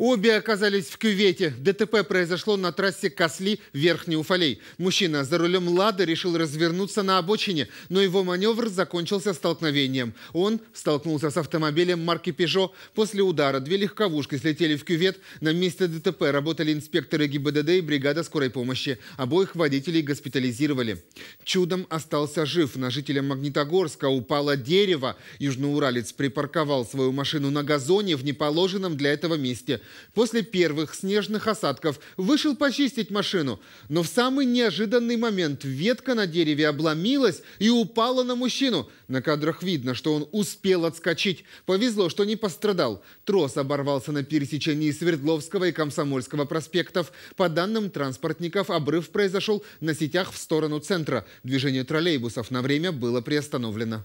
Обе оказались в кювете. ДТП произошло на трассе Косли Верхний Уфалей. Мужчина за рулем «Лада» решил развернуться на обочине, но его маневр закончился столкновением. Он столкнулся с автомобилем марки «Пежо». После удара две легковушки слетели в кювет. На месте ДТП работали инспекторы ГИБДД и бригада скорой помощи. Обоих водителей госпитализировали. Чудом остался жив. На жителя Магнитогорска упало дерево. Южноуралец припарковал свою машину на газоне в неположенном для этого месте – После первых снежных осадков вышел почистить машину, но в самый неожиданный момент ветка на дереве обломилась и упала на мужчину. На кадрах видно, что он успел отскочить. Повезло, что не пострадал. Трос оборвался на пересечении Свердловского и Комсомольского проспектов. По данным транспортников, обрыв произошел на сетях в сторону центра. Движение троллейбусов на время было приостановлено.